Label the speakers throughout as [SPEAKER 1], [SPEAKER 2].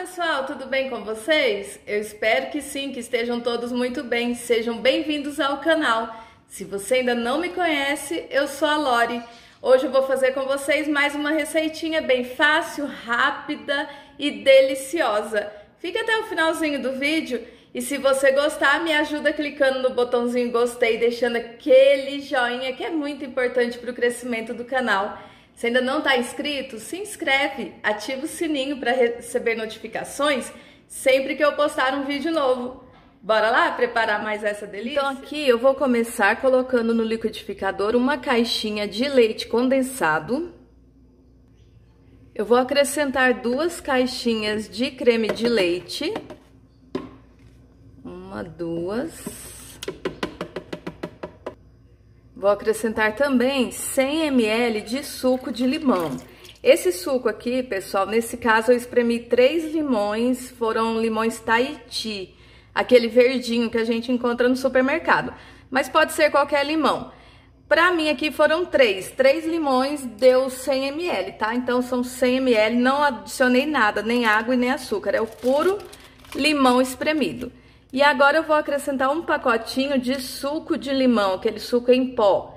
[SPEAKER 1] pessoal, tudo bem com vocês? Eu espero que sim, que estejam todos muito bem. Sejam bem-vindos ao canal. Se você ainda não me conhece, eu sou a Lori. Hoje eu vou fazer com vocês mais uma receitinha bem fácil, rápida e deliciosa. Fica até o finalzinho do vídeo e se você gostar, me ajuda clicando no botãozinho gostei, deixando aquele joinha que é muito importante para o crescimento do canal. Se ainda não está inscrito, se inscreve, ativa o sininho para receber notificações sempre que eu postar um vídeo novo. Bora lá preparar mais essa delícia? Então aqui eu vou começar colocando no liquidificador uma caixinha de leite condensado. Eu vou acrescentar duas caixinhas de creme de leite. Uma, duas... Vou acrescentar também 100 ml de suco de limão. Esse suco aqui, pessoal, nesse caso eu espremi três limões, foram limões Tahiti, aquele verdinho que a gente encontra no supermercado, mas pode ser qualquer limão. Para mim aqui foram três, três limões deu 100 ml, tá? Então são 100 ml, não adicionei nada, nem água e nem açúcar, é o puro limão espremido. E agora eu vou acrescentar um pacotinho de suco de limão, aquele suco em pó.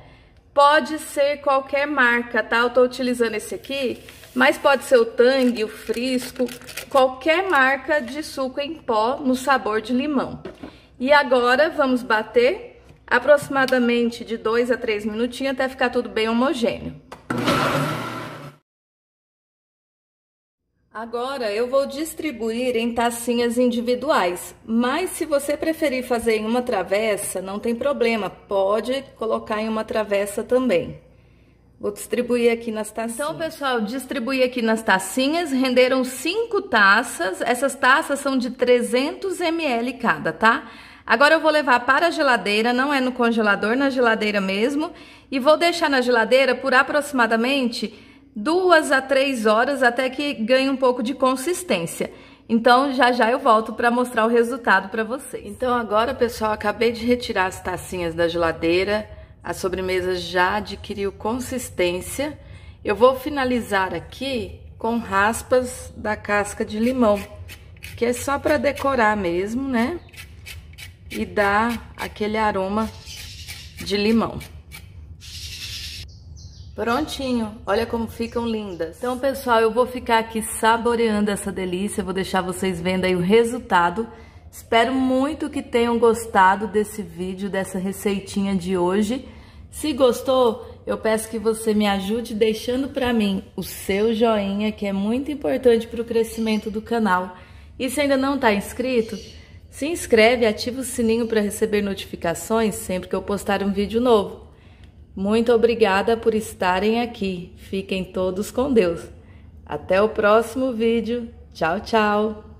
[SPEAKER 1] Pode ser qualquer marca, tá? Eu tô utilizando esse aqui, mas pode ser o Tang, o Frisco, qualquer marca de suco em pó no sabor de limão. E agora vamos bater aproximadamente de 2 a 3 minutinhos até ficar tudo bem homogêneo. Agora eu vou distribuir em tacinhas individuais, mas se você preferir fazer em uma travessa, não tem problema, pode colocar em uma travessa também. Vou distribuir aqui nas tacinhas. Então, pessoal, distribuí aqui nas tacinhas, renderam 5 taças, essas taças são de 300 ml cada, tá? Agora eu vou levar para a geladeira, não é no congelador, na geladeira mesmo, e vou deixar na geladeira por aproximadamente duas a três horas até que ganhe um pouco de consistência. Então, já já eu volto para mostrar o resultado para vocês. Então, agora, pessoal, acabei de retirar as tacinhas da geladeira. A sobremesa já adquiriu consistência. Eu vou finalizar aqui com raspas da casca de limão, que é só para decorar mesmo, né? E dar aquele aroma de limão. Prontinho, olha como ficam lindas. Então, pessoal, eu vou ficar aqui saboreando essa delícia, vou deixar vocês vendo aí o resultado. Espero muito que tenham gostado desse vídeo, dessa receitinha de hoje. Se gostou, eu peço que você me ajude deixando para mim o seu joinha, que é muito importante para o crescimento do canal. E se ainda não está inscrito, se inscreve, e ativa o sininho para receber notificações sempre que eu postar um vídeo novo. Muito obrigada por estarem aqui. Fiquem todos com Deus. Até o próximo vídeo. Tchau, tchau!